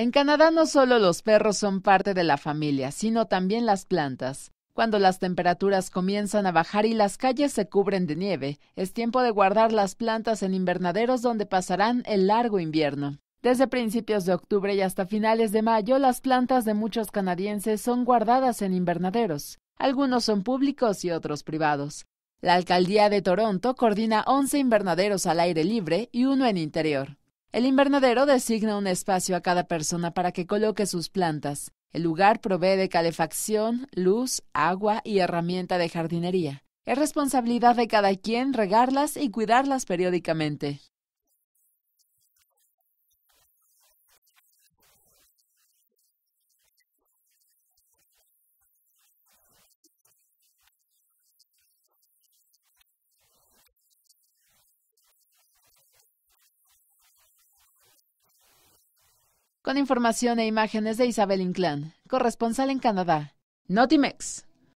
En Canadá no solo los perros son parte de la familia, sino también las plantas. Cuando las temperaturas comienzan a bajar y las calles se cubren de nieve, es tiempo de guardar las plantas en invernaderos donde pasarán el largo invierno. Desde principios de octubre y hasta finales de mayo, las plantas de muchos canadienses son guardadas en invernaderos. Algunos son públicos y otros privados. La Alcaldía de Toronto coordina 11 invernaderos al aire libre y uno en interior. El invernadero designa un espacio a cada persona para que coloque sus plantas. El lugar provee de calefacción, luz, agua y herramienta de jardinería. Es responsabilidad de cada quien regarlas y cuidarlas periódicamente. Con información e imágenes de Isabel Inclán, corresponsal en Canadá. Notimex.